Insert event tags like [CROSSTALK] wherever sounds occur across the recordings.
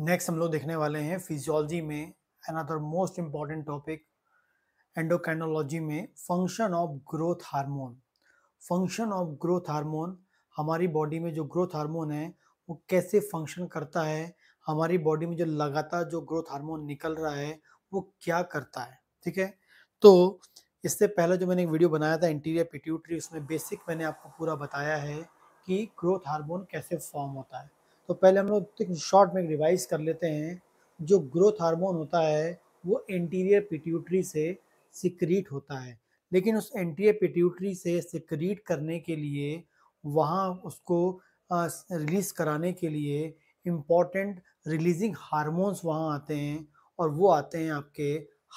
next हम लोग देखने वाले हैं फिजियोलॉजी में another most important topic endocrinology में function of growth hormone function of growth hormone हमारी बॉडी में जो ग्रोथ हार्मोन है वो कैसे फंक्शन करता है हमारी बॉडी में जो लगातार जो ग्रोथ हार्मोन निकल रहा है वो क्या करता है ठीक है तो इससे पहले जो मैंने एक वीडियो बनाया था इंटीरियर पिट्यूटरी उसमें बेसिक मैंने आपको पूरा बताया है कि ग्रोथ हार्मोन कैसे फॉर्म होता है तो पहले हम लोग एक शॉर्ट में रिवाइज कर लेते हैं जो ग्रोथ हार्मोन होता है वो एंटीरियर पिट्यूटरी से सिक्रीट होता है लेकिन उस एंटीरियर पिट्यूटरी से सिक्रीट करने के लिए वहाँ उसको रिलीज़ कराने के लिए इम्पॉर्टेंट रिलीजिंग हारमोन्स वहाँ आते हैं और वो आते हैं आपके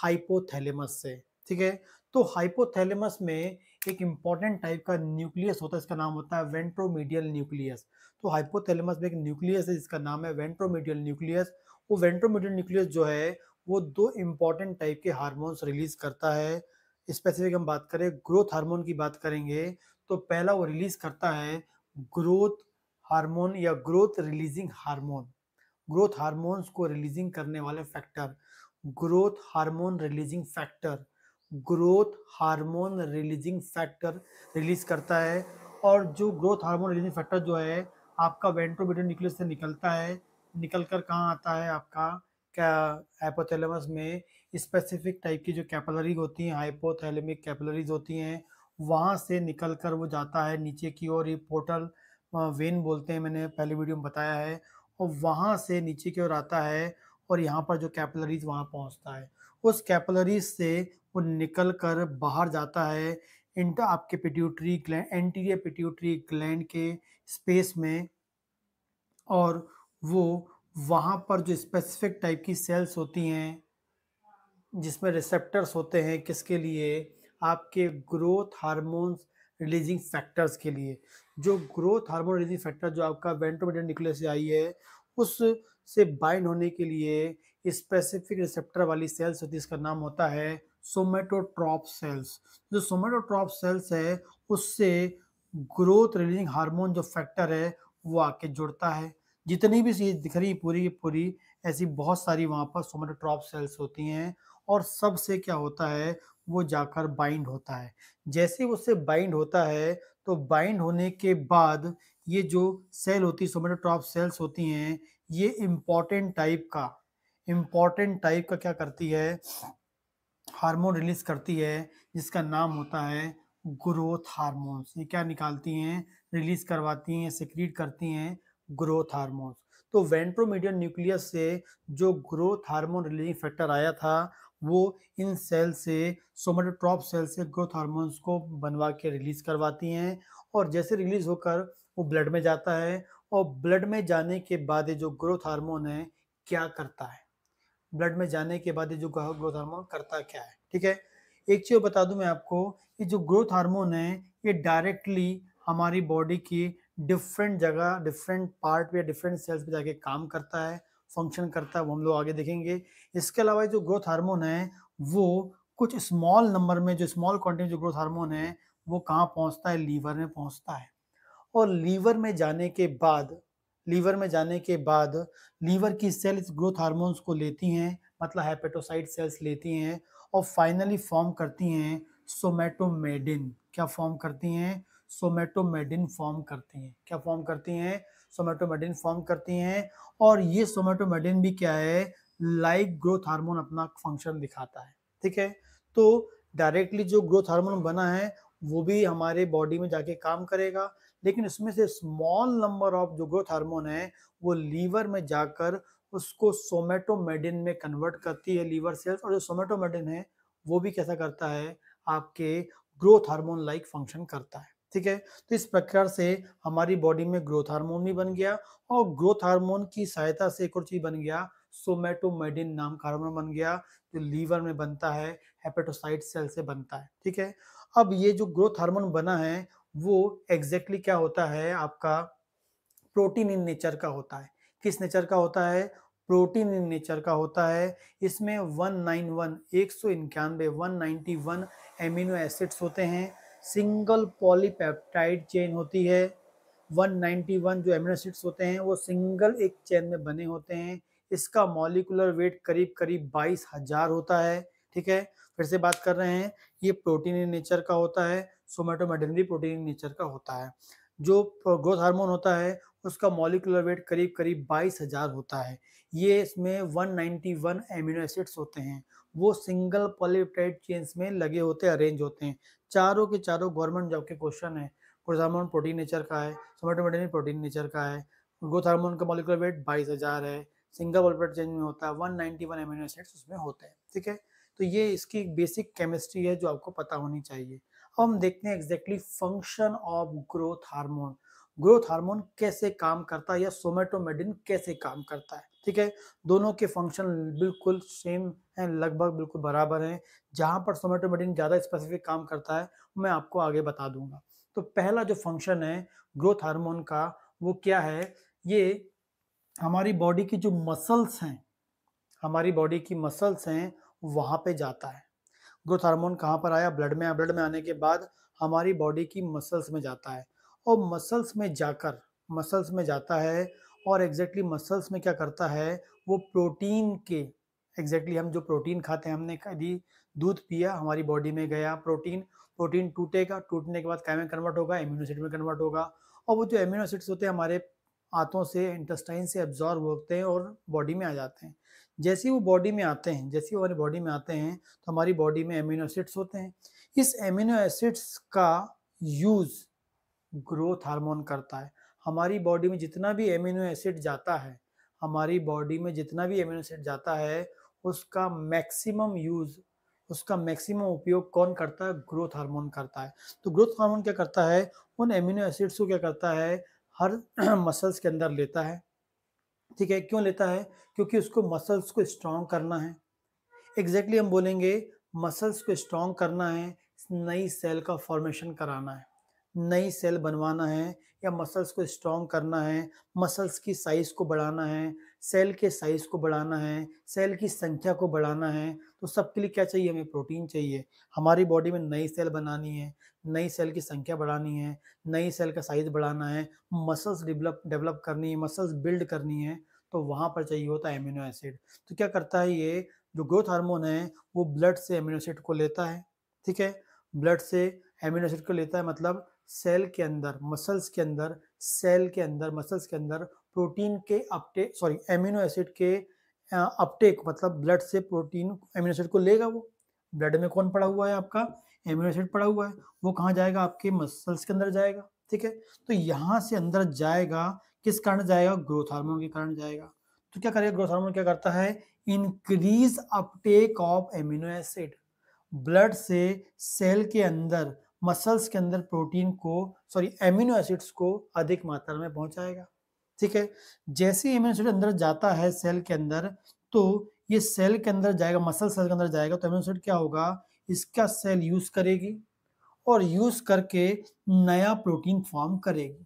हाइपोथैलेमस से ठीक है तो हाइपोथैलेमस में एक इंपॉर्टेंट टाइप का न्यूक्लियस होता है इसका नाम होता है वेंट्रोमीडियल न्यूक्लियस तो हाइपोथैलेमस में एक न्यूक्लियस है जिसका नाम है वेंट्रोमीडियल न्यूक्लियस वो वेंट्रोमीडियल न्यूक्लियस जो है वो दो इंपॉर्टेंट टाइप के हार्मोन्स रिलीज करता है स्पेसिफिक हम बात करें ग्रोथ हार्मोन की बात करेंगे तो पहला वो रिलीज करता है ग्रोथ हार्मोन या growth releasing hormone growth hormones को रिलीजिंग करने वाले factor growth hormone releasing factor growth hormone releasing factor release करता है और जो ग्रोथ हार्मोन रिलीजिंग फैक्टर जो है आपका वेंट्रोबिटर न्यूक्लियस से निकलता है निकल कर कहाँ आता है आपका क्या एपोथेलमस में स्पेसिफिक टाइप की जो कैपलरी होती हैं हाइपोथैलेमिक कैपलरीज होती हैं वहाँ से निकल कर वो जाता है नीचे की ओर ये पोर्टल वेन बोलते हैं मैंने पहले वीडियो में बताया है और वहाँ से नीचे की ओर आता है और यहाँ पर जो कैपलरीज वहाँ पहुँचता है उस कैपलरीज से वो निकल कर बाहर जाता है इंटर आपके pituitary gland anterior pituitary gland के स्पेस में और वो वहाँ पर जो स्पेसिफिक टाइप की सेल्स होती हैं जिसमें रिसेप्टर्स होते हैं किसके लिए आपके ग्रोथ हार्मोन्स रिलीजिंग फैक्टर्स के लिए जो ग्रोथ हार्मोन रिलीजिंग फैक्टर जो आपका वेंट्रोमीटर निकले से आई है उस से बाइंड होने के लिए स्पेसिफिक रिसेप्टर वाली सेल्स होती है इसका नाम होता है सोमेटोट्रॉप सेल्स जो सोमेटोट्रॉप सेल्स है उससे ग्रोथ रिलीजिंग हार्मोन जो फैक्टर है वो आके जुड़ता है जितनी भी चीज़ दिख रही पूरी पूरी ऐसी बहुत सारी वहाँ पर सोमेटोट्रॉप सेल्स होती हैं और सबसे क्या होता है वो जाकर बाइंड होता है जैसे उससे बाइंड होता है तो बाइंड होने के बाद ये जो सेल होती है सोमेटोट्रॉप सेल्स होती हैं ये इम्पॉर्टेंट टाइप का इम्पॉर्टेंट टाइप का क्या करती है हार्मोन रिलीज करती है जिसका नाम होता है ग्रोथ हार्मोन्स ये क्या निकालती हैं रिलीज करवाती हैं सिक्रीट करती हैं ग्रोथ हार्मोन्स तो वेंट्रोमीडियन न्यूक्लियस से जो ग्रोथ हार्मोन रिलीजिंग फैक्टर आया था वो इन सेल से सोमेटोट्रॉप सेल से ग्रोथ हार्मोन्स को बनवा के रिलीज करवाती हैं और जैसे रिलीज होकर वो ब्लड में जाता है और ब्लड में जाने के बाद जो ग्रोथ हार्मोन है क्या करता है ब्लड में जाने के बाद जो ग्रोथ हार्मोन करता क्या है ठीक है एक चीज बता दूं मैं आपको कि जो ग्रोथ हार्मोन है ये डायरेक्टली हमारी बॉडी की डिफरेंट जगह डिफरेंट पार्ट पे डिफरेंट सेल्स पे जाके काम करता है फंक्शन करता है वो हम लोग आगे देखेंगे इसके अलावा जो ग्रोथ हार्मोन है वो कुछ स्मॉल नंबर में जो स्मॉल क्वांटिटी जो ग्रोथ हार्मोन है वो कहाँ पहुँचता है लीवर में पहुँचता है और लीवर में जाने के बाद लीवर में जाने के बाद लीवर की सेल्स ग्रोथ हार्मोन्स को लेती हैं मतलब हेपेटोसाइट सेल्स लेती हैं और फाइनली फॉर्म करती हैं सोमेटोमेडिन क्या फॉर्म करती हैं सोमेटोमेडिन फॉर्म करती हैं क्या फॉर्म करती हैं सोमेटोमेडिन फॉर्म करती हैं और ये सोमेटोमेडिन भी क्या है लाइक ग्रोथ हार्मोन अपना फंक्शन दिखाता है ठीक है तो डायरेक्टली जो ग्रोथ हार्मोन बना है वो भी हमारे बॉडी में जाके काम करेगा लेकिन इसमें से स्मॉल नंबर ऑफ जो ग्रोथ हार्मोन है वो लीवर में जाकर उसको सोमेटोमेडिन में कन्वर्ट करती है लीवर सेल्स और जो सोमेटोमेडिन है वो भी कैसा करता है आपके ग्रोथ हार्मोन लाइक फंक्शन करता है ठीक है तो इस प्रकार से हमारी बॉडी में ग्रोथ हार्मोन भी बन गया और ग्रोथ हार्मोन की सहायता से एक और चीज बन गया सोमेटोमेडिन नाम का हार्मोन बन गया जो लीवर में बनता है हेपेटोसाइट सेल से बनता है ठीक है अब ये जो ग्रोथ हार्मोन बना है वो एग्जैक्टली exactly क्या होता है आपका प्रोटीन इन नेचर का होता है किस नेचर का होता है प्रोटीन इन नेचर का होता है इसमें 191 एक सौ इक्यानवे वन एमिनो एसिड्स होते हैं सिंगल पॉलीपेप्टाइड चेन होती है 191 जो एमिनो एसिड्स होते हैं वो सिंगल एक चेन में बने होते हैं इसका मॉलिकुलर वेट करीब करीब बाईस हजार होता है ठीक है फिर से बात कर रहे हैं ये प्रोटीन इन नेचर का होता है सोमेटोमेडनरी प्रोटीन नेचर का होता है जो ग्रोथ हार्मोन होता है उसका मॉलिकुलर वेट करीब करीब बाईस हज़ार होता है ये इसमें 191 एमिनो एसिड्स होते हैं वो सिंगल पॉलीपेप्टाइड चेन्स में लगे होते हैं अरेंज होते हैं चारों के चारों गवर्नमेंट जॉब के क्वेश्चन है ग्रोथ हार्मोन प्रोटीन नेचर का है सोमेटोमेडनरी प्रोटीन नेचर का है ग्रोथ हार्मोन का मॉलिकुलर वेट बाईस हज़ार है सिंगल पॉलीपेप्टाइड चेंज में होता है one ninety one amino acids उसमें होते हैं ठीक है तो ये इसकी बेसिक केमिस्ट्री है जो आपको पता होनी चाहिए अब हम देखते हैं exactly function of growth hormone growth hormone कैसे काम करता है या सोमेटोमेडिन कैसे काम करता है ठीक है दोनों के फंक्शन बिल्कुल सेम हैं लगभग बिल्कुल बराबर हैं जहाँ पर सोमेटोमेडिन ज़्यादा स्पेसिफिक काम करता है मैं आपको आगे बता दूंगा तो पहला जो फंक्शन है ग्रोथ हार्मोन का वो क्या है ये हमारी बॉडी की जो मसल्स हैं हमारी बॉडी की मसल्स हैं वहाँ पे जाता है ग्रोथ हार्मोन कहाँ पर आया ब्लड में आया ब्लड में आने के बाद हमारी बॉडी की मसल्स में जाता है और मसल्स में जाकर मसल्स में जाता है और एग्जैक्टली exactly मसल्स में क्या करता है वो प्रोटीन के एग्जैक्टली exactly हम जो प्रोटीन खाते हैं हमने यदि दूध पिया हमारी बॉडी में गया प्रोटीन प्रोटीन टूटेगा टूटने के बाद कैमें कन्वर्ट होगा एम्यूनोसिड में कन्वर्ट होगा और वो जो एम्यूनोसिड्स होते हैं हमारे आंतों से इंटेस्टाइन से एब्जॉर्ब होते हैं और बॉडी में आ जाते हैं जैसे वो बॉडी में आते हैं जैसे हमारी बॉडी में आते हैं तो हमारी बॉडी में एमिनो एसिड्स होते हैं इस एमिनो एसिड्स का यूज़ ग्रोथ हार्मोन करता है हमारी बॉडी में जितना भी एमिनो एसिड जाता है हमारी बॉडी में जितना भी एमिनो एसिड जाता है उसका मैक्सिमम यूज़ उसका मैक्सिमम उपयोग कौन करता है ग्रोथ हार्मोन करता है तो ग्रोथ हार्मोन क्या करता है उन एमिनो एसिड्स को क्या करता है हर मसल्स [CLEARS THROAT] के अंदर लेता है ठीक है क्यों लेता है क्योंकि उसको मसल्स को स्ट्रांग करना है एग्जैक्टली exactly हम बोलेंगे मसल्स को स्ट्रांग करना है नई सेल का फॉर्मेशन कराना है नई सेल बनवाना है या मसल्स को स्ट्रॉन्ग करना है मसल्स की साइज़ को बढ़ाना है सेल के साइज़ को बढ़ाना है सेल की संख्या को बढ़ाना है तो सबके लिए क्या चाहिए हमें प्रोटीन चाहिए हमारी बॉडी में नई सेल बनानी है नई सेल की संख्या बढ़ानी है नई सेल का साइज़ बढ़ाना है मसल्स डेवलप डेवलप करनी है मसल्स बिल्ड करनी है तो वहाँ पर चाहिए होता है एमिनो एसिड तो क्या करता है ये जो ग्रोथ हार्मोन है वो ब्लड से एमिनो एसिड को लेता है ठीक है ब्लड से एमिनो एसिड को लेता है मतलब सेल के अंदर मसल्स के अंदर सेल के अंदर मसल्स के अंदर प्रोटीन के अपटे सॉरी एमिनो एसिड के अपटेक मतलब ब्लड से प्रोटीन एमिनो एसिड को लेगा वो ब्लड में कौन पड़ा हुआ है आपका एमिनो एसिड पड़ा हुआ है वो कहाँ जाएगा आपके मसल्स के अंदर जाएगा ठीक है तो यहाँ से अंदर जाएगा किस कारण जाएगा ग्रोथ हार्मोन के कारण जाएगा तो क्या करेगा ग्रोथ हार्मोन क्या करता है increase uptake of amino acid blood से सेल के अंदर मसल्स के अंदर प्रोटीन को सॉरी एमिनो एसिड्स को अधिक मात्रा में पहुंचाएगा ठीक है जैसे ही एमिनो एसिड अंदर जाता है सेल के अंदर तो ये सेल के अंदर जाएगा मसल सेल के अंदर जाएगा तो एमिनो एसिड क्या होगा इसका सेल यूज करेगी और यूज करके नया प्रोटीन फॉर्म करेगी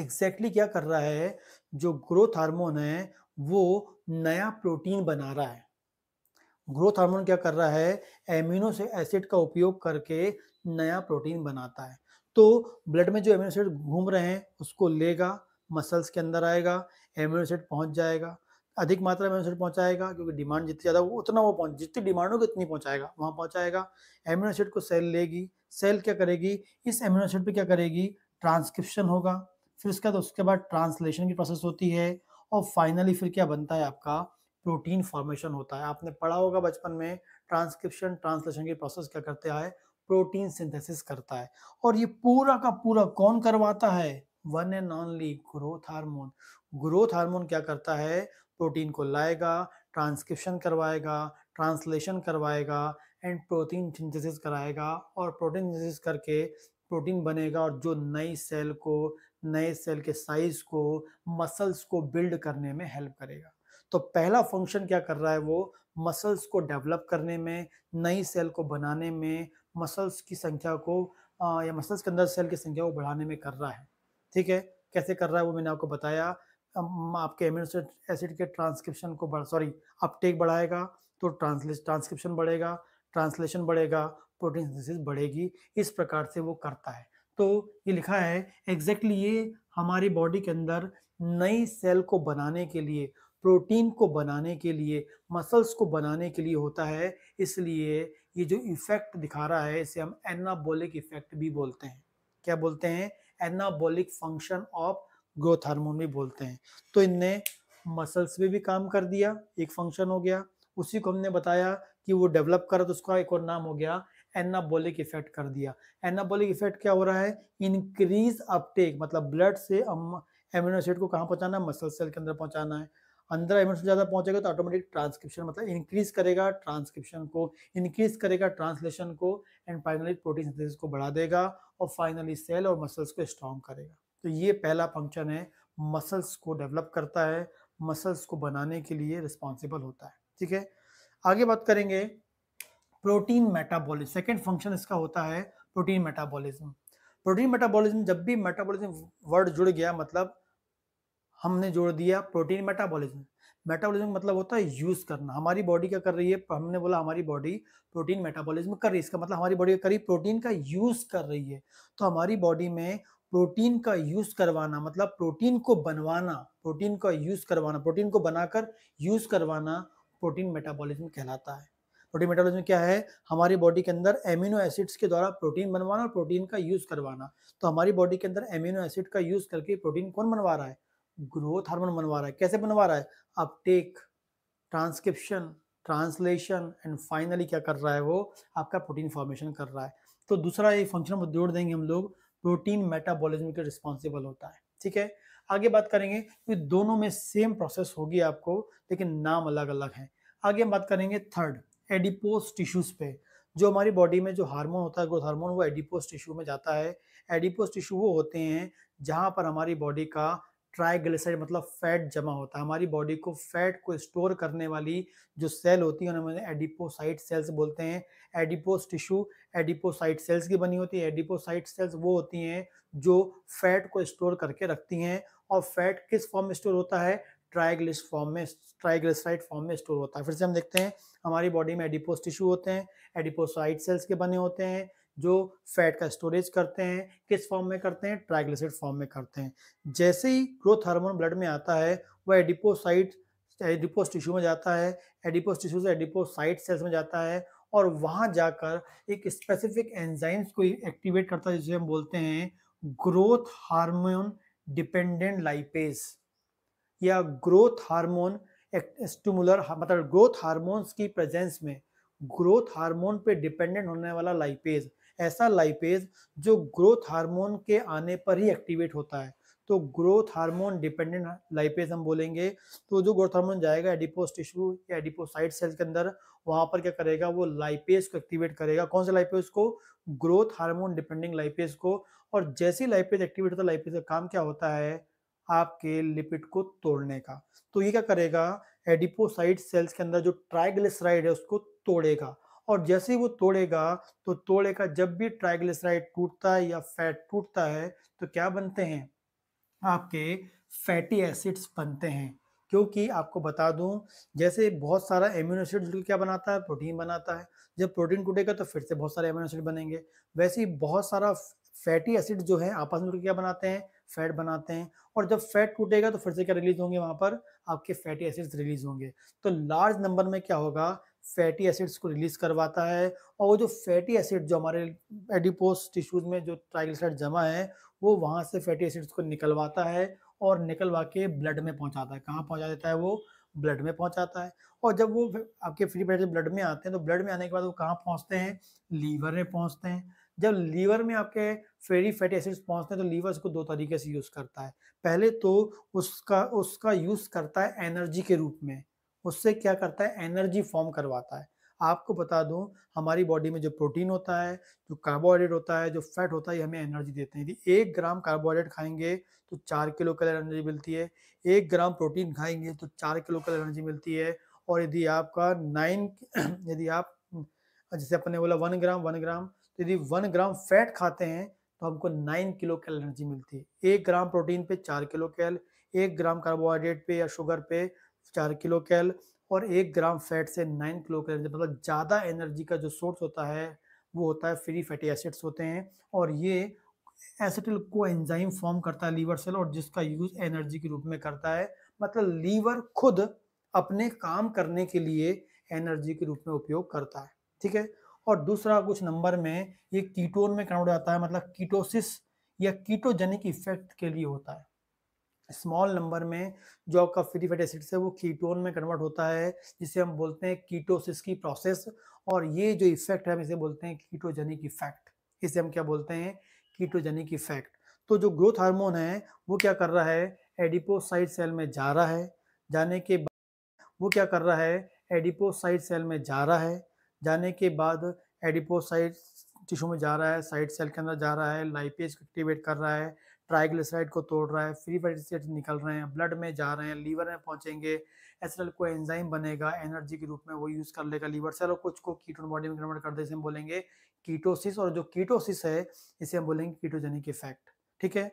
एग्जैक्टली exactly क्या कर रहा है जो ग्रोथ हार्मोन है वो नया प्रोटीन बना रहा है ग्रोथ हार्मोन क्या कर रहा है एमिनो से एसिड का उपयोग करके नया प्रोटीन बनाता है तो ब्लड में जो एमिनोसाइड घूम रहे हैं उसको लेगा मसल्स के अंदर आएगा एमिनोसाइड पहुंच जाएगा अधिक मात्रा में एमिनोसाइड पहुंचाएगा क्योंकि डिमांड जितनी ज़्यादा वो उतना वो पहुंच जितनी डिमांड होगी उतनी पहुंचाएगा वहाँ पहुंचाएगा एमिनोसाइड को सेल लेगी सेल क्या करेगी इस एमिनोसाइड पे क्या करेगी ट्रांसक्रिप्शन होगा फिर उसके बाद उसके बाद ट्रांसलेशन की प्रोसेस होती है और फाइनली फिर क्या बनता है आपका प्रोटीन फॉर्मेशन होता है आपने पढ़ा होगा बचपन में ट्रांसक्रिप्शन ट्रांसलेशन की प्रोसेस क्या करते हैं प्रोटीन सिंथेसिस करता है और ये पूरा का पूरा कौन करवाता है one and only growth hormone growth hormone क्या करता है प्रोटीन को लाएगा ट्रांसक्रिप्शन करवाएगा ट्रांसलेशन करवाएगा एंड प्रोटीन सिंथेसिस कराएगा और प्रोटीन सिंथेसिस करके प्रोटीन बनेगा और जो नई सेल को नए सेल के साइज को मसल्स को बिल्ड करने में हेल्प करेगा तो पहला फंक्शन क्या कर रहा है वो मसल्स को डेवलप करने में नई सेल को बनाने में मसल्स की संख्या को आ, या मसल्स के अंदर सेल की संख्या को बढ़ाने में कर रहा है ठीक है कैसे कर रहा है वो मैंने आपको बताया आपके एमिनो एसिड के ट्रांसक्रिप्शन को बढ़ सॉरी अपटेक बढ़ाएगा तो ट्रांसले ट्रांसक्रिप्शन बढ़ेगा ट्रांसलेशन बढ़ेगा प्रोटीन सिंथेसिस बढ़ेगी इस प्रकार से वो करता है तो ये लिखा है एग्जैक्टली exactly ये हमारी बॉडी के अंदर नई सेल को बनाने के लिए प्रोटीन को बनाने के लिए मसल्स को बनाने के लिए होता है इसलिए ये जो इफेक्ट दिखा रहा है इसे हम एनाबोलिक इफेक्ट भी बोलते हैं क्या बोलते हैं anabolic function of growth hormone भी बोलते हैं तो इनने मसल्स पे भी काम कर दिया एक फंक्शन हो गया उसी को हमने बताया कि वो डेवलप करा तो उसका एक और नाम हो गया एनाबोलिक इफेक्ट कर दिया एनाबोलिक इफेक्ट क्या हो रहा है इंक्रीज अपटेक मतलब ब्लड से अम, एमिनो एसिड को कहाँ पहुँचाना है मसल सेल के अंदर पहुँचाना है अंदर एम ज़्यादा पहुंचेगा तो ऑटोमेटिक ट्रांसक्रिप्शन मतलब इंक्रीज करेगा ट्रांसक्रिप्शन को इंक्रीज करेगा ट्रांसलेशन को एंड फाइनली प्रोटीन सिंथेसिस को बढ़ा देगा और फाइनली सेल और मसल्स को स्ट्रॉन्ग करेगा तो ये पहला फंक्शन है मसल्स को डेवलप करता है मसल्स को बनाने के लिए रिस्पॉन्सिबल होता है ठीक है आगे बात करेंगे प्रोटीन मेटाबॉलिज्म सेकेंड फंक्शन इसका होता है प्रोटीन मेटाबॉलिज्म प्रोटीन मेटाबॉलिज्म जब भी मेटाबॉलिज्म वर्ड जुड़ गया मतलब हमने जोड़ दिया प्रोटीन मेटाबॉलिज्म मेटाबॉलिज्म मतलब होता है यूज करना हमारी बॉडी क्या कर रही है हमने बोला हमारी बॉडी प्रोटीन मेटाबॉलिज्म कर रही है इसका मतलब हमारी बॉडी क्या कर रही प्रोटीन का यूज कर रही है तो हमारी बॉडी में प्रोटीन का यूज करवाना मतलब प्रोटीन को बनवाना प्रोटीन का यूज करवाना प्रोटीन को बनाकर यूज करवाना प्रोटीन मेटाबॉलिज्म कहलाता है प्रोटीन मेटाबॉलिज्म क्या है हमारी बॉडी के अंदर एमिनो एसिड्स के द्वारा प्रोटीन बनवाना और प्रोटीन का यूज करवाना तो हमारी बॉडी के अंदर एमिनो एसिड का यूज करके प्रोटीन कौन बनवा रहा है ग्रोथ हार्मोन बनवा रहा है कैसे बनवा रहा है uptake transcription translation and finally क्या कर रहा है वो आपका प्रोटीन फॉर्मेशन कर रहा है तो दूसरा ये फंक्शन जोड़ देंगे हम लोग प्रोटीन मेटाबॉलिज्म के रिस्पॉन्सिबल होता है ठीक है आगे बात करेंगे कि दोनों में सेम प्रोसेस होगी आपको लेकिन नाम अलग अलग है आगे हम बात करेंगे थर्ड एडिपोस टिश्यूज पे जो हमारी बॉडी में जो हार्मोन होता है ग्रोथ हार्मोन वो एडिपोस टिश्यू में जाता है एडिपोस टिश्यू वो होते हैं जहाँ पर हमारी बॉडी का ट्राइग्लिसराइड मतलब फैट जमा होता है हमारी बॉडी को फैट को स्टोर करने वाली जो सेल होती है उन्हें एडिपोसाइट सेल्स बोलते हैं एडिपोस टिश्यू एडिपोसाइट सेल्स की बनी होती है एडिपोसाइट सेल्स वो होती हैं जो फैट को स्टोर करके रखती हैं और फैट किस फॉर्म में स्टोर होता है ट्राइग्लिस फॉर्म में ट्राइग्लिसराइड फॉर्म में स्टोर होता है फिर से हम देखते हैं हमारी बॉडी में एडिपोस टिश्यू होते हैं एडिपोसाइट सेल्स के बने होते हैं जो फैट का स्टोरेज करते हैं किस फॉर्म में करते हैं ट्राइग्लिसराइड फॉर्म में करते हैं जैसे ही ग्रोथ हार्मोन ब्लड में आता है वह एडिपोसाइट एडिपोस टिश्यू में जाता है एडिपोस टिश्यू से एडिपोसाइट सेल्स में जाता है और वहाँ जाकर एक स्पेसिफिक एंजाइम्स को एक्टिवेट करता है जिसे हम बोलते हैं ग्रोथ हार्मोन डिपेंडेंट लाइपेस या ग्रोथ हार्मोन स्टूमुलर मतलब ग्रोथ हार्मोन्स की प्रेजेंस में ग्रोथ हार्मोन पे डिपेंडेंट होने वाला लाइपेज ऐसा लाइपेज जो ग्रोथ हार्मोन के आने पर ही एक्टिवेट होता है तो ग्रोथ हार्मोन डिपेंडेंट लाइपेज हम बोलेंगे तो जो ग्रोथ हार्मोन जाएगा एडिपोस टिश्यू या एडिपोसाइट सेल के अंदर वहां पर क्या करेगा वो लाइपेज को एक्टिवेट करेगा कौन सा लाइपेज को ग्रोथ हार्मोन डिपेंडिंग लाइपेज को और जैसी लाइपेज एक्टिवेट होता है लाइपेज का काम क्या होता है आपके लिपिड को तोड़ने का तो ये क्या करेगा एडिपोसाइट सेल्स के अंदर जो ट्राइग्लिसराइड है उसको तोड़ेगा और जैसे ही वो तोड़ेगा तो तोड़े का जब भी ट्राइग्लिसराइड टूटता है या फैट टूटता है तो क्या बनते हैं आपके फैटी एसिड्स बनते हैं क्योंकि आपको बता दूं जैसे बहुत सारा एम्यूनो एसिड क्या बनाता है प्रोटीन बनाता है जब प्रोटीन टूटेगा तो फिर से बहुत सारे एम्यूनो एसिड बनेंगे वैसे ही बहुत सारा फैटी एसिड जो है आपस में क्या बनाते हैं फैट बनाते हैं और जब फैट टूटेगा तो फिर से क्या रिलीज होंगे वहां पर आपके फैटी एसिड्स रिलीज होंगे तो लार्ज नंबर में क्या होगा फैटी एसिड्स को रिलीज करवाता है और वो जो फैटी एसिड जो हमारे एडिपोस टिश्यूज में जो ट्राइग्लिसराइड जमा है वो वहाँ से फैटी एसिड्स को निकलवाता है और निकलवा के ब्लड में पहुँचाता है कहाँ पहुँचा देता है वो ब्लड में पहुँचाता है और जब वो आपके फ्री फैटी ब्लड में आते हैं तो ब्लड में आने के बाद वो कहाँ पहुँचते हैं लीवर में पहुँचते हैं जब लीवर में आपके फेरी फैटी एसिड्स पहुँचते हैं तो लीवर उसको दो तरीके से यूज़ करता है पहले तो उसका उसका यूज़ करता है एनर्जी के रूप में उससे क्या करता है एनर्जी फॉर्म करवाता है आपको बता दूं हमारी बॉडी में जो प्रोटीन होता है जो कार्बोहाइड्रेट होता है जो फैट होता है ये हमें एनर्जी देते हैं यदि एक ग्राम कार्बोहाइड्रेट खाएंगे तो चार किलो कलर एनर्जी मिलती है एक ग्राम प्रोटीन खाएंगे तो चार किलो कलर एनर्जी मिलती है और यदि आपका नाइन [CLEARS THROAT] यदि आप जैसे अपने बोला वन ग्राम वन ग्राम तो यदि वन ग्राम फैट खाते हैं तो हमको नाइन किलो कैल एनर्जी मिलती है एक ग्राम प्रोटीन पे चार किलो कैल एक ग्राम कार्बोहाइड्रेट पे या शुगर पे चार किलो कैल और एक ग्राम फैट से नाइन किलो कैल मतलब ज़्यादा एनर्जी का जो सोर्स होता है वो होता है फ्री फैटी एसिड्स होते हैं और ये एसिटिल को एंजाइम फॉर्म करता है लीवर सेल और जिसका यूज़ एनर्जी के रूप में करता है मतलब लीवर खुद अपने काम करने के लिए एनर्जी के रूप में उपयोग करता है ठीक है और दूसरा कुछ नंबर में ये कीटोन में कन्वर्ट हो जाता है मतलब कीटोसिस या कीटोजेनिक इफेक्ट के लिए होता है स्मॉल नंबर में जो आपका फ्री फैट एसिड है वो कीटोन में कन्वर्ट होता है जिसे हम बोलते हैं कीटोसिस की प्रोसेस और ये जो इफेक्ट है हम इसे बोलते हैं कीटोजेनिक इफेक्ट इसे हम क्या बोलते हैं कीटोजेनिक इफेक्ट तो जो ग्रोथ हार्मोन है वो क्या कर रहा है एडिपोसाइड सेल में जा रहा है जाने के बाद वो क्या कर रहा है एडिपोसाइड सेल में जा रहा है जाने के बाद एडिपोसाइड टिश्यू में जा रहा है साइड सेल के अंदर जा रहा है लाइपेज एक्टिवेट कर रहा है ट्राइग्लिसराइड को तोड़ रहा है फ्री फैटी निकल रहे हैं ब्लड में जा रहे हैं लीवर में पहुंचेंगे एसरल को एंजाइम बनेगा एनर्जी के रूप में वो यूज़ कर लेगा लीवर से और कुछ को कीटोन बॉडी में कन्वर्ट कर दे इसे हम बोलेंगे कीटोसिस और जो कीटोसिस है इसे हम बोलेंगे कीटोजेनिक इफेक्ट ठीक है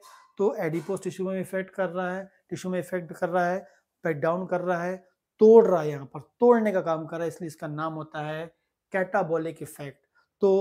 तो एडिपोस टिश्यू में इफेक्ट कर रहा है टिश्यू में इफेक्ट कर रहा है पेट डाउन कर रहा है तोड़ रहा है यहाँ पर तोड़ने का काम कर रहा है इसलिए इसका नाम होता है कैटाबॉलिक इफेक्ट तो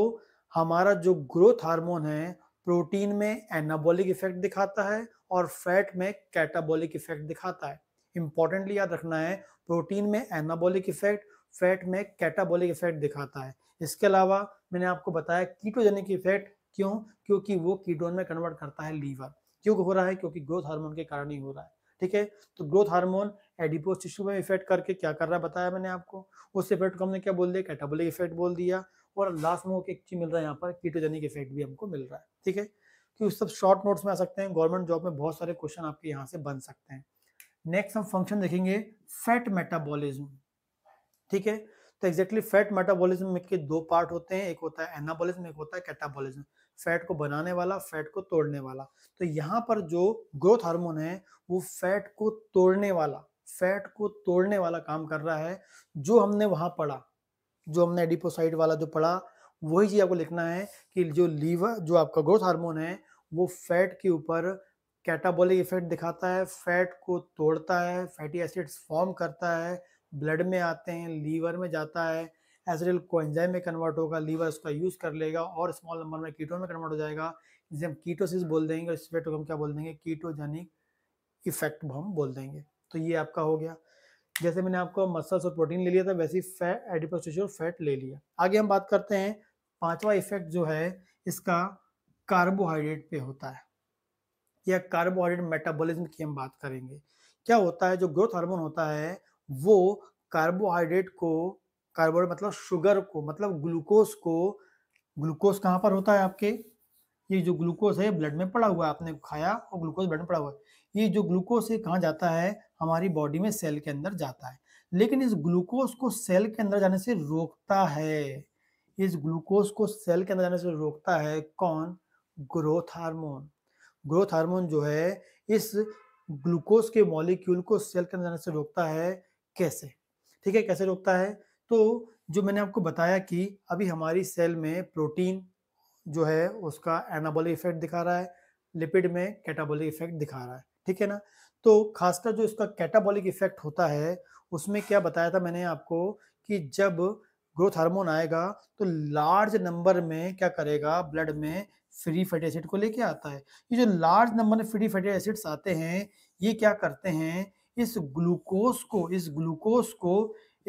हमारा जो ग्रोथ हार्मोन है प्रोटीन में एनाबॉलिक इफेक्ट दिखाता है और फैट में कैटाबॉलिक इफेक्ट दिखाता है इंपॉर्टेंटली याद रखना है प्रोटीन में एनाबॉलिक इफेक्ट फैट में कैटाबॉलिक इफेक्ट दिखाता है इसके अलावा मैंने आपको बताया कीटोजेनिक इफेक्ट क्यों क्योंकि वो कीटोन में कन्वर्ट करता है लीवर क्यों हो रहा है क्योंकि ग्रोथ हार्मोन के कारण ही हो रहा है ठीक है तो ग्रोथ हार्मोन एडिपोज टिश्यू में इफेक्ट करके क्या कर रहा है बताया मैंने आपको उस इफेक्ट को हमने क्या बोल दिया कैटाबोलिक इफेक्ट बोल दिया और लास्ट में वो एक चीज मिल रहा है यहाँ पर कीटोजेनिक इफेक्ट भी हमको मिल रहा है ठीक है कि उस सब शॉर्ट नोट्स में आ सकते हैं गवर्नमेंट जॉब में बहुत सारे क्वेश्चन आपके यहाँ से बन सकते हैं नेक्स्ट हम फंक्शन देखेंगे फैट मेटाबॉलिज्म ठीक है तो एग्जैक्टली फैट मेटाबॉलिज्म के दो पार्ट होते हैं एक होता है एनाबॉलिज्म एक होता है कैटाबॉलिज्म फैट को बनाने वाला फैट को तोड़ने वाला तो यहाँ पर जो ग्रोथ हार्मोन है वो फैट को तोड़ने वाला फैट को तोड़ने वाला काम कर रहा है जो हमने वहां पढ़ा जो हमने एडिपोसाइड वाला जो पढ़ा वही चीज आपको लिखना है कि जो लीवर जो आपका ग्रोथ हार्मोन है वो फैट के ऊपर कैटाबॉलिक इफेक्ट दिखाता है फैट को तोड़ता है फैटी एसिड्स फॉर्म करता है ब्लड में आते हैं लीवर में जाता है एसिडिल एंजाइम में कन्वर्ट होगा लीवर उसका यूज कर लेगा और स्मॉल नंबर में कीटोन में कन्वर्ट हो जाएगा जिसे हम कीटोसिस बोल देंगे और इस इफेक्ट को हम क्या बोल देंगे कीटोजेनिक इफेक्ट हम बोल देंगे तो ये आपका हो गया जैसे मैंने आपको मसल्स और प्रोटीन ले लिया था वैसे ही फैट एडिपोस टिश्यू और फैट ले लिया आगे हम बात करते हैं पांचवा इफेक्ट जो है इसका कार्बोहाइड्रेट पे होता है या कार्बोहाइड्रेट मेटाबॉलिज्म की हम बात करेंगे क्या होता है जो ग्रोथ हार्मोन होता है वो कार्बोहाइड्रेट को कार्बोहाइड्रेट मतलब शुगर को मतलब ग्लूकोज को ग्लूकोज कहाँ पर होता है आपके ये जो ग्लूकोज है ब्लड में पड़ा हुआ है आपने खाया और ग्लूकोज ब्लड में पड़ा हुआ है ये जो ग्लूकोज है कहाँ जाता है हमारी बॉडी में सेल के अंदर जाता है लेकिन इस ग्लूकोज को सेल के अंदर जाने से रोकता है इस ग्लूकोज को सेल के अंदर जाने से रोकता है कौन ग्रोथ हार्मोन ग्रोथ हार्मोन जो है इस ग्लूकोज के मॉलिक्यूल को सेल के अंदर जाने से रोकता है कैसे ठीक है कैसे रोकता है तो जो मैंने आपको बताया कि अभी हमारी सेल में प्रोटीन जो है उसका एनाबॉलिक इफेक्ट दिखा रहा है लिपिड में कैटाबॉलिक इफेक्ट दिखा रहा है ठीक है ना तो खासकर जो इसका कैटाबॉलिक इफेक्ट होता है उसमें क्या बताया था मैंने आपको कि जब ग्रोथ हार्मोन आएगा तो लार्ज नंबर में क्या करेगा ब्लड में फ्री फैटी एसिड को लेके आता है ये जो लार्ज नंबर में फ्री फैटी एसिड्स आते हैं ये क्या करते हैं इस ग्लूकोज को इस ग्लूकोज को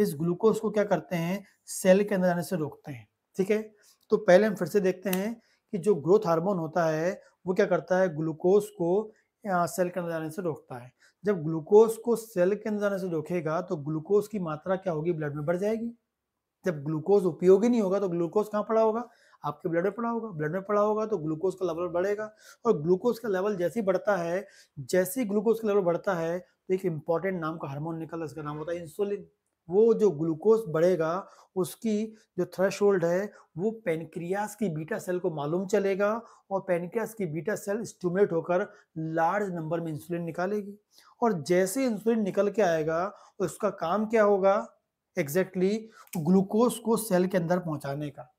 इस ग्लूकोज को क्या करते हैं सेल के अंदर आने से रोकते हैं ठीक है तो पहले हम फिर से देखते हैं कि जो ग्रोथ हार्मोन होता है वो क्या करता है ग्लूकोज को सेल के अंदर जाने से रोकता है जब ग्लूकोज को सेल के अंदर जाने से रोकेगा तो ग्लूकोज की मात्रा क्या होगी ब्लड में बढ़ जाएगी जब ग्लूकोज उपयोगी नहीं होगा तो ग्लूकोज कहाँ पड़ा होगा आपके ब्लड में पड़ा होगा ब्लड में पड़ा होगा तो ग्लूकोज का लेवल बढ़ेगा और ग्लूकोज का लेवल जैसे ही बढ़ता है जैसे ही ग्लूकोज का लेवल बढ़ता है तो एक इंपॉर्टेंट नाम का हार्मोन निकलता है इसका नाम होता है इंसुलिन वो जो ग्लूकोज बढ़ेगा उसकी जो थ्रेश है वो पेनक्रियास की बीटा सेल को मालूम चलेगा और पेनक्रियास की बीटा सेल स्टिमुलेट होकर लार्ज नंबर में इंसुलिन निकालेगी और जैसे इंसुलिन निकल के आएगा उसका काम क्या होगा एग्जैक्टली exactly, ग्लूकोज को सेल के अंदर पहुंचाने का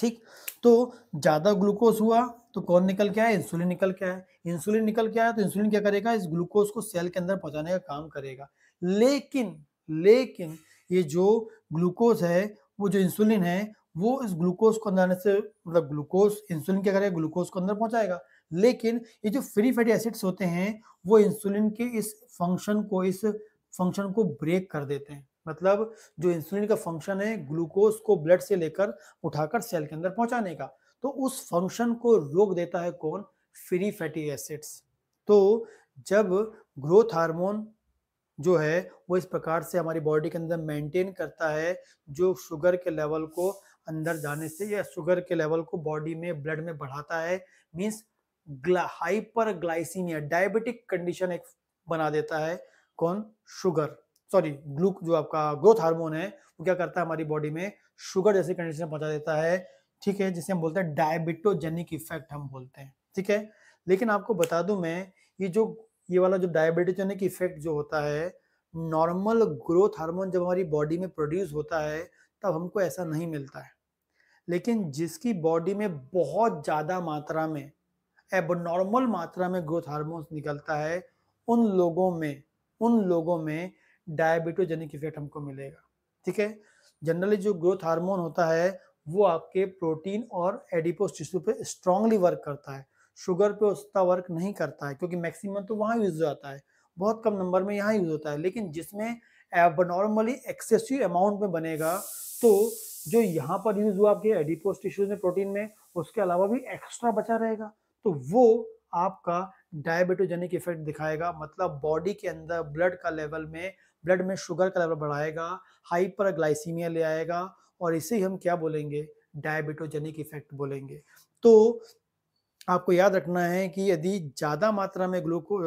ठीक तो ज़्यादा ग्लूकोज हुआ तो कौन निकल के आया इंसुलिन निकल के आया इंसुलिन निकल के आया तो इंसुलिन क्या करेगा इस ग्लूकोज को सेल के अंदर पहुंचाने का काम करेगा लेकिन लेकिन ये जो ग्लूकोज है वो जो इंसुलिन है वो इस ग्लूकोज को अंदर आने से मतलब ग्लूकोज इंसुलिन क्या करेगा ग्लूकोज को अंदर पहुंचाएगा लेकिन ये जो फ्री फैटी एसिड्स होते हैं वो इंसुलिन के इस फंक्शन को इस फंक्शन को ब्रेक कर देते हैं मतलब जो इंसुलिन का फंक्शन है ग्लूकोज को ब्लड से लेकर उठाकर सेल के अंदर पहुंचाने का तो उस फंक्शन को रोक देता है कौन फ्री फैटी एसिड्स तो जब ग्रोथ हार्मोन जो है वो इस प्रकार से हमारी बॉडी के अंदर मेंटेन करता है जो शुगर के लेवल को अंदर जाने से या शुगर के लेवल को बॉडी में ब्लड में बढ़ाता है means hyperglycaemia diabetic condition एक बना देता है कौन शुगर सॉरी ग्लूक जो आपका ग्रोथ हार्मोन है वो क्या करता है हमारी बॉडी में शुगर जैसी कंडीशन पहुंचा देता है ठीक है जिसे हम बोलते हैं डायबिटोजेनिक इफेक्ट हम बोलते हैं ठीक है लेकिन आपको बता दूं मैं ये जो ये वाला जो डायबिटीजनिक इफेक्ट जो होता है नॉर्मल ग्रोथ हार्मोन जब हमारी बॉडी में प्रोड्यूस होता है तब हमको ऐसा नहीं मिलता है लेकिन जिसकी बॉडी में बहुत ज़्यादा मात्रा में एब नॉर्मल मात्रा में ग्रोथ हार्मोन्स निकलता है उन लोगों में उन लोगों में डायबिटोजेनिक इफेक्ट हमको मिलेगा ठीक है जनरली जो ग्रोथ हार्मोन होता है वो आपके प्रोटीन और एडिपोस टिश्यू पे स्ट्रांगली वर्क करता है शुगर पे उसका वर्क नहीं करता है क्योंकि मैक्सिमम तो वहाँ यूज होता है बहुत कम नंबर में यहाँ यूज होता है लेकिन जिसमें एबनॉर्मली एक्सेसिव अमाउंट में बनेगा तो जो यहाँ पर यूज हुआ आपके एडिपोस टिश्यूज में प्रोटीन में उसके अलावा भी एक्स्ट्रा बचा रहेगा तो वो आपका डायबिटोजेनिक इफेक्ट दिखाएगा मतलब बॉडी के अंदर ब्लड का लेवल में ब्लड में शुगर का लेवल बढ़ाएगा हाइपर ग्लाइसीमिया ले आएगा और इसे हम क्या बोलेंगे डायबिटोजेनिक इफेक्ट बोलेंगे तो आपको याद रखना है कि यदि ज़्यादा मात्रा में ग्लूको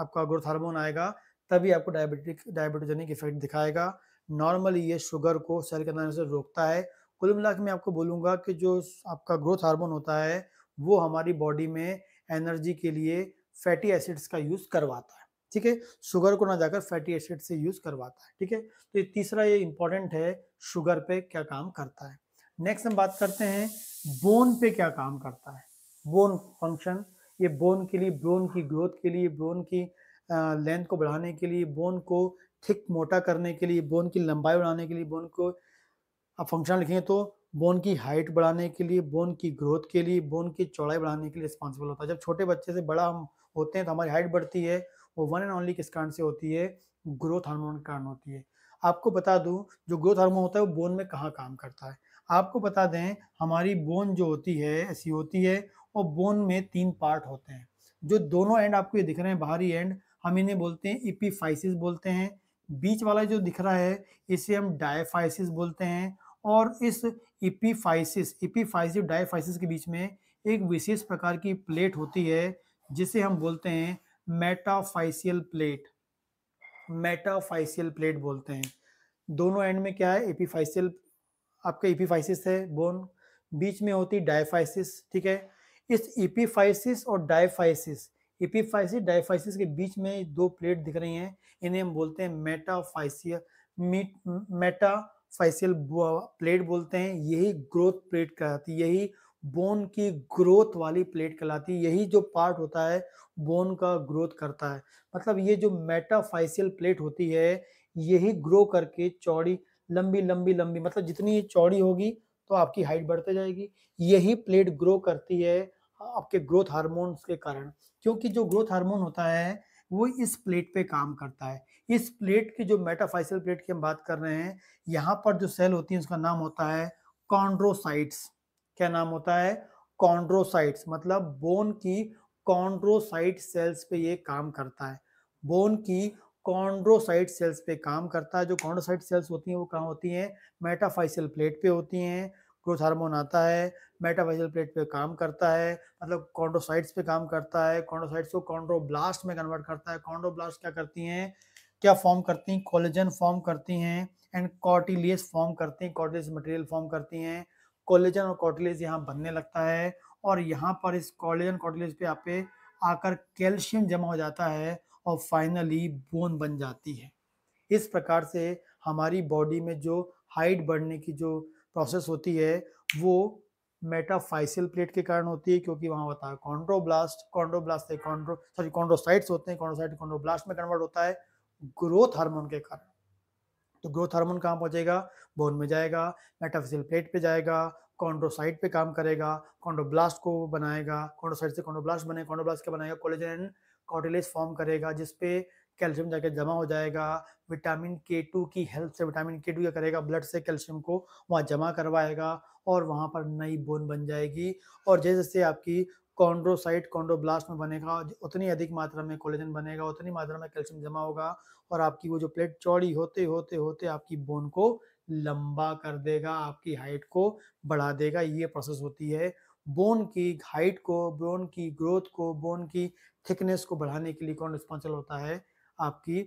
आपका ग्रोथ हार्मोन आएगा तभी आपको डायबिटिक डायबिटोजेनिक इफेक्ट दिखाएगा नॉर्मली ये शुगर को सेल के अंदर से रोकता है कुल मिला मैं आपको बोलूँगा कि जो आपका ग्रोथ हार्मोन होता है वो हमारी बॉडी में एनर्जी के लिए फैटी एसिड्स का यूज़ करवाता है ठीक है शुगर को ना जाकर फैटी एसिड से यूज़ करवाता है ठीक है तो ये तीसरा ये इंपॉर्टेंट है शुगर पे क्या काम करता है नेक्स्ट हम बात करते हैं बोन पे क्या काम करता है बोन फंक्शन ये बोन के लिए ब्रोन की ग्रोथ के लिए ब्रोन की लेंथ को बढ़ाने के लिए बोन को थिक मोटा करने के लिए बोन की लंबाई बढ़ाने के लिए बोन को आप फंक्शन लिखें तो बोन की हाइट बढ़ाने के लिए बोन की ग्रोथ के लिए बोन की चौड़ाई बढ़ाने के लिए रिस्पॉन्सिबल होता है जब छोटे बच्चे से बड़ा हम होते हैं तो हमारी हाइट बढ़ती है वो वन एंड ओनली किस कारण से होती है ग्रोथ हार्मोन के कारण होती है आपको बता दूं जो ग्रोथ हार्मोन होता है वो बोन में कहाँ काम करता है आपको बता दें हमारी बोन जो होती है ऐसी होती है और बोन में तीन पार्ट होते हैं जो दोनों एंड आपको ये दिख रहे हैं बाहरी एंड हम इन्हें बोलते हैं इपीफाइसिस बोलते हैं बीच वाला जो दिख रहा है इसे हम डायफाइसिस बोलते हैं और इस इपीफाइसिस इपीफाइसिस डायफाइसिस के बीच में एक विशेष प्रकार की प्लेट होती है जिसे हम बोलते हैं मेटाफाइसियल प्लेट मेटाफाइसियल प्लेट बोलते हैं दोनों एंड में क्या है एपीफाइसियल आपका एपीफाइसिस है बोन बीच में होती डायफाइसिस ठीक है इस इपीफाइसिस और डायफाइसिस इपीफाइसिस डायफाइसिस के बीच में दो प्लेट दिख रही हैं इन्हें हम बोलते हैं मेटाफाइसियल मेटाफाइसियल प्लेट बोलते हैं यही ग्रोथ प्लेट कहलाती है यही बोन की ग्रोथ वाली प्लेट कहलाती है यही जो पार्ट होता है बोन का ग्रोथ करता है मतलब ये जो मेटाफाइसियल प्लेट होती है यही ग्रो करके चौड़ी लंबी लंबी लंबी मतलब जितनी ये चौड़ी होगी तो आपकी हाइट बढ़ते जाएगी यही प्लेट ग्रो करती है हाँ, आपके ग्रोथ हार्मोन्स के कारण क्योंकि जो ग्रोथ हार्मोन होता है वो इस प्लेट पे काम करता है इस प्लेट की जो मेटाफाइसल प्लेट की हम बात कर रहे हैं यहाँ पर जो सेल होती है उसका नाम होता है कॉन्ड्रोसाइट्स क्या नाम होता है कॉन्ड्रोसाइट्स मतलब बोन की कॉन्ड्रोसाइट सेल्स पे ये काम करता है बोन की कॉन्ड्रोसाइट सेल्स पे काम करता है जो कॉन्ड्रोसाइट सेल्स होती हैं वो कहाँ होती हैं मेटाफाइसल प्लेट पे होती हैं ग्रोथ हार्मोन आता है मेटाफाइजल प्लेट पे काम करता है मतलब कॉन्ड्रोसाइट्स पे काम करता है कॉन्ड्रोसाइट्स को कॉन्ड्रोब्लास्ट में कन्वर्ट करता है कॉन्ड्रोब्लास्ट क्या करती हैं क्या फॉर्म करती हैं कोलेजन फॉर्म करती हैं एंड कॉटिलियस फॉर्म करती हैं कॉटिलियस मटेरियल फॉर्म करती हैं कोलेजन और कॉटिलियस यहाँ बनने लगता है और यहाँ पर इस कॉलेजन कॉटिलियस पे आप पे आकर कैल्शियम जमा हो जाता है और फाइनली बोन बन जाती है इस प्रकार से हमारी बॉडी में जो हाइट बढ़ने की जो प्रोसेस होती है वो मेटाफाइसियल प्लेट के कारण होती है क्योंकि वहाँ होता है chondroblast chondroblast chondro sorry chondrocytes होते हैं कॉन्ड्रोसाइट कॉन्ड्रोब्लास्ट में कन्वर्ट होता है ग्रोथ हार्मोन के कारण तो ग्रोथ हार्मोन कहाँ पहुँचेगा बोन में जाएगा मेटाफाइसिल प्लेट पे जाएगा कॉन्ड्रोसाइट पे काम करेगा कॉन्ड्रोब्लास्ट को बनाएगा कॉन्ड्रोसाइट से कॉन्ड्रोब्लास्ट बने कॉन्ड्रोब्लास्ट क्या बनाएगा कोलेजन एंड कॉटिलेज फॉर्म करेगा जिसपे कैल्शियम जाके जमा हो जाएगा विटामिन के टू की हेल्प से विटामिन के टू क्या करेगा ब्लड से कैल्शियम को वहाँ जमा करवाएगा और वहाँ पर नई बोन बन जाएगी और जैसे जैसे आपकी कॉन्ड्रोसाइट कॉन्ड्रोब्लास्ट में बनेगा उतनी अधिक मात्रा में कोलेजन बनेगा उतनी मात्रा में कैल्शियम जमा होगा और आपकी वो जो प्लेट चौड़ी होते होते होते आपकी बोन को लंबा कर देगा आपकी हाइट को बढ़ा देगा ये प्रोसेस होती है बोन की हाइट को बोन की ग्रोथ को बोन की थिकनेस को बढ़ाने के लिए कौन रिस्पॉन्सिबल होता है आपकी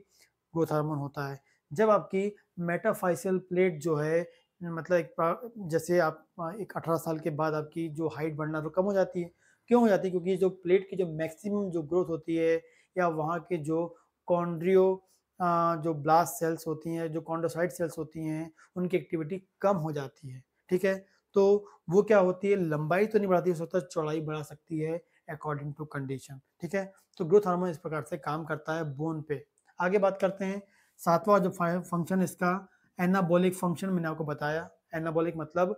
ग्रोथ हार्मोन होता है जब आपकी मेटाफाइसल प्लेट जो है मतलब एक जैसे आप एक अठारह साल के बाद आपकी जो हाइट बढ़ना तो कम हो जाती है क्यों हो जाती है क्योंकि जो प्लेट की जो मैक्सिमम जो ग्रोथ होती है या वहाँ के जो कॉन्ड्रियो जो ब्लास्ट सेल्स होती हैं जो कॉन्ड्रोसाइड सेल्स होती हैं उनकी एक्टिविटी कम हो जाती है ठीक है तो वो क्या होती है लंबाई तो नहीं बढ़ाती हो सकता चौड़ाई बढ़ा सकती है अकॉर्डिंग टू कंडीशन ठीक है तो ग्रोथ हार्मोन इस प्रकार से काम करता है बोन पे आगे बात करते हैं सातवां जो फंक्शन इसका एनाबोलिक फंक्शन मैंने आपको बताया एनाबोलिक मतलब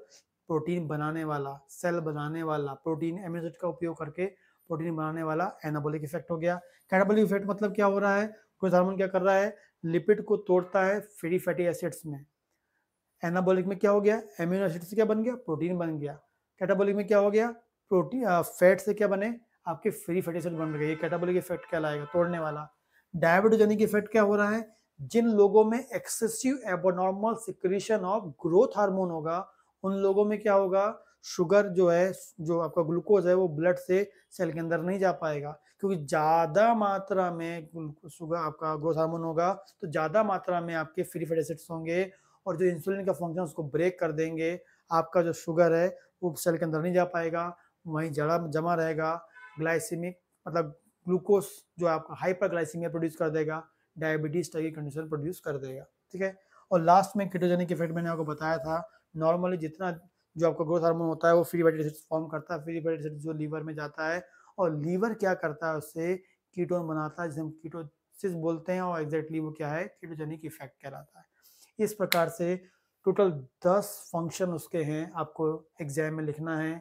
प्रोटीन बनाने वाला सेल बनाने वाला प्रोटीन एमिनोसिड का उपयोग करके प्रोटीन बनाने वाला एनाबोलिक इफेक्ट हो गया कैटाबोलिक इफेक्ट मतलब क्या हो रहा है ग्रोथ हार्मोन क्या कर रहा है लिपिड को तोड़ता है फ्री फैटी एसिड्स में एनाबोलिक में क्या हो गया एमिनो एसिड से क्या बन गया प्रोटीन बन गया कैटाबोलिक में क्या हो गया प्रोटीन फैट से क्या बने आपके फ्री फैटी सेल बन गई कैटाबोलिक इफेक्ट लाएगा तोड़ने वाला डायबिटोजेनिक इफेक्ट क्या हो रहा है जिन लोगों में excessive abnormal secretion of growth hormone होगा उन लोगों में क्या होगा शुगर जो है जो आपका ग्लूकोज है वो ब्लड से सेल के अंदर नहीं जा पाएगा क्योंकि ज़्यादा मात्रा में शुगर आपका ग्रोथ हार्मोन होगा तो ज़्यादा मात्रा में आपके फ्री फैटी एसिड्स होंगे और जो इंसुलिन का फंक्शन उसको ब्रेक कर देंगे आपका जो शुगर है वो सेल के अंदर नहीं जा पाएगा वहीं जड़ा जमा रहेगा ग्लाइसेमिक मतलब ग्लूकोज जो आपका हाइपर ग्लाइसिमिया प्रोड्यूस कर देगा डायबिटीज टाइप की कंडीशन प्रोड्यूस कर देगा ठीक है और लास्ट में कीटोजेनिक इफेक्ट मैंने आपको बताया था नॉर्मली जितना जो आपका ग्रोथ हार्मोन होता है वो फ्री फैटी एसिड फॉर्म करता है फ्री फैटी एसिड जो लीवर में जाता है और लीवर क्या करता है उससे कीटोन बनाता है जिसे हम कीटोसिस बोलते हैं और एग्जैक्टली वो क्या है कीटोजेनिक इफेक्ट कहलाता है इस प्रकार से टोटल दस फंक्शन उसके हैं आपको एग्जाम में लिखना है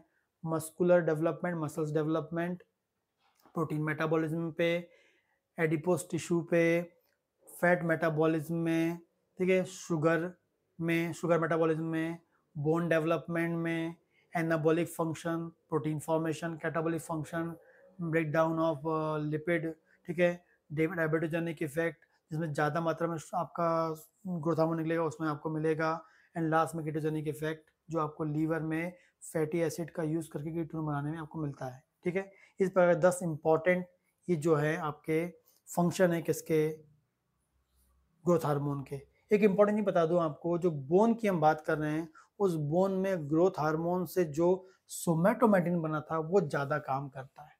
muscular development muscles development protein metabolism पे एडिपोस टिश्यू पे फैट मेटाबॉलिज्म में ठीक है शुगर में शुगर मेटाबॉलिज्म में बोन डेवलपमेंट में anabolic function protein formation catabolic function break down of lipid ठीक है डायबिटोजेनिक इफेक्ट जिसमें ज़्यादा मात्रा में आपका ग्रोथ हार्मोन निकलेगा उसमें आपको मिलेगा एंड लास्ट में कीटोजेनिक इफेक्ट जो आपको लीवर में फैटी एसिड का यूज करके कीटोन बनाने में आपको मिलता है ठीक है इस प्रकार दस इम्पॉर्टेंट ये जो है आपके फंक्शन है किसके ग्रोथ हार्मोन के एक इम्पॉर्टेंट ही बता दूं आपको जो बोन की हम बात कर रहे हैं उस बोन में ग्रोथ हार्मोन से जो सोमेटोमेटिन बना था वो ज़्यादा काम करता है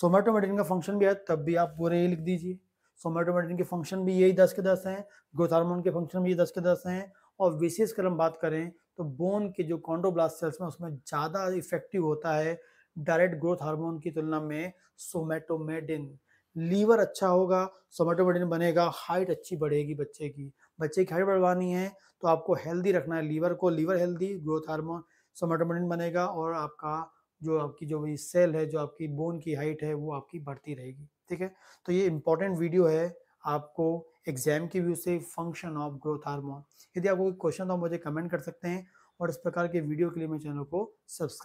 सोमेटोमेटिन का फंक्शन भी है तब भी आप पूरे ये लिख दीजिए सोमेटोमेटिन के फंक्शन भी यही दस के दस हैं ग्रोथ हार्मोन के फंक्शन भी ये दस के दस हैं और विशेषकर हम बात करें तो बोन के जो कॉन्ड्रोब्लास्ट सेल्स में उसमें ज़्यादा इफेक्टिव होता है डायरेक्ट ग्रोथ हार्मोन की तुलना में सोमेटोमेडिन लीवर अच्छा होगा सोमेटोमेडिन बनेगा हाइट अच्छी बढ़ेगी बच्चे की बच्चे की हाइट बढ़वानी है तो आपको हेल्दी रखना है लीवर को liver healthy growth hormone somatomedin बनेगा और आपका जो आपकी जो भी सेल है जो आपकी बोन की हाइट है वो आपकी बढ़ती रहेगी ठीक है तो ये इंपॉर्टेंट वीडियो है आपको एग्जाम के व्यू से फंक्शन ऑफ ग्रोथ हार्मोन यदि आपको कोई क्वेश्चन तो मुझे कमेंट कर सकते हैं और इस प्रकार के वीडियो के लिए मेरे चैनल को सब्सक्राइब